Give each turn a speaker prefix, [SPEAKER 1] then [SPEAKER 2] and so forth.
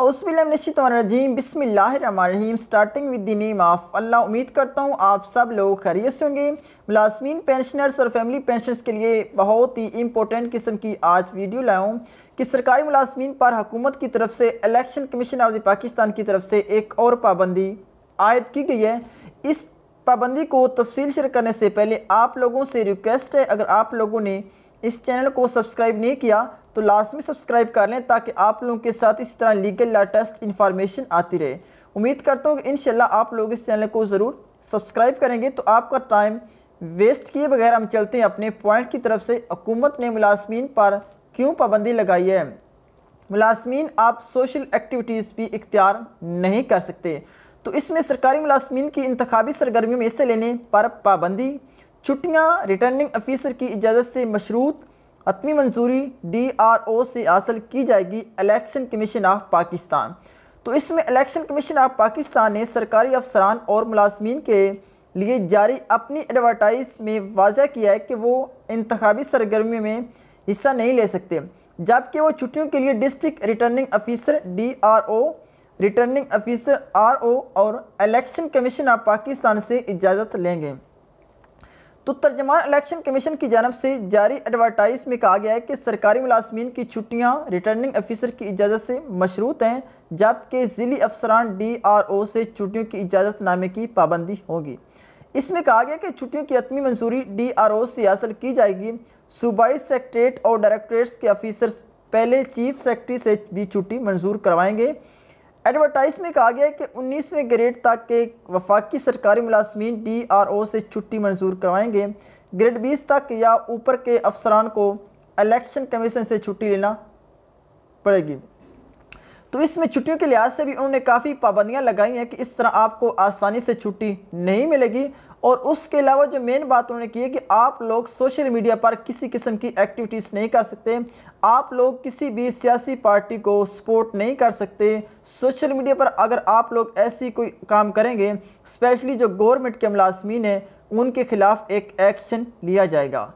[SPEAKER 1] उसबिलजीम बिसमीम starting with the name of Allah उम्मीद करता हूँ आप सब लोग खैरियत होंगे मुलाजमीन पेंशनर्स और फैमिली पेंशनर्स के लिए बहुत ही इंपॉर्टेंट किस्म की आज वीडियो लाऊँ कि सरकारी मुलाजमीन पर हुकूमत की तरफ से इलेक्शन कमीशन ऑफ पाकिस्तान की तरफ से एक और पाबंदी आयद की गई है इस पाबंदी को तफसील शेयर करने से पहले आप लोगों से रिक्वेस्ट है अगर आप लोगों ने इस चैनल को सब्सक्राइब नहीं किया तो लास्ट में सब्सक्राइब कर लें ताकि आप लोगों के साथ इसी तरह लीगल लेटेस्ट इन्फॉर्मेशन आती रहे उम्मीद करता हूँ कि इन आप लोग इस चैनल को ज़रूर सब्सक्राइब करेंगे तो आपका टाइम वेस्ट किए बगैर हम चलते हैं अपने पॉइंट की तरफ से हुकूमत ने मुलाजमीन पर क्यों पाबंदी लगाई है मुलाजमीन आप सोशल एक्टिविटीज़ भी इख्तियार नहीं कर सकते तो इसमें सरकारी मुलाजमीन की इंतबी सरगर्मियों में हिस्से लेने पर पाबंदी छुट्टियाँ रिटर्निंग अफीसर की इजाज़त से मशरूत हतमी मंजूरी डी आर ओ से हासिल की जाएगी इलेक्शन कमीशन ऑफ पाकिस्तान तो इसमें इलेक्शन कमीशन ऑफ पाकिस्तान ने सरकारी अफसरान और मुलाजमीन के लिए जारी अपनी एडवर्टाइज में वाजह किया है कि वो इंतबी सरगर्मी में हिस्सा नहीं ले सकते जबकि वो छुट्टियों के लिए district returning officer D R O returning officer R O और इलेक्शन कमीशन ऑफ पाकिस्तान से इजाज़त लेंगे तो तर्जमान इलेक्शन कमीशन की जानब से जारी एडवर्टाइज में कहा गया है कि सरकारी मुलाजमीन की छुट्टियाँ रिटर्निंग अफिसर की इजाज़त से मशरूत हैं जबकि ज़िली अफसरान डी आर ओ से छुट्टियों की इजाजत नामे की पाबंदी होगी इसमें कहा गया कि छुट्टियों की हतमी मंजूरी डी आर ओ से हासिल की जाएगी सूबाई सेक्रट्रेट और डायरेक्ट्रेट्स के अफिसर्स पहले चीफ सेक्रटरी से भी छुट्टी मंजूर करवाएंगे एडवर्टाइज में कहा गया कि 19वें ग्रेड तक के वफाकी सरकारी मुलाजमीन डी आर ओ से छुट्टी मंजूर करवाएंगे ग्रेड बीस तक या ऊपर के अफसरान को इलेक्शन कमीशन से छुट्टी लेना पड़ेगी तो इसमें छुट्टियों के लिहाज से भी उन्होंने काफ़ी पाबंदियाँ लगाई हैं कि इस तरह आपको आसानी से छुट्टी नहीं मिलेगी और उसके अलावा जो मेन बात उन्होंने की है कि आप लोग सोशल मीडिया पर किसी किस्म की एक्टिविटीज़ नहीं कर सकते आप लोग किसी भी सियासी पार्टी को सपोर्ट नहीं कर सकते सोशल मीडिया पर अगर आप लोग ऐसी कोई काम करेंगे स्पेशली जो गवर्नमेंट के मुलाजमीन हैं उनके ख़िलाफ़ एक एक्शन लिया जाएगा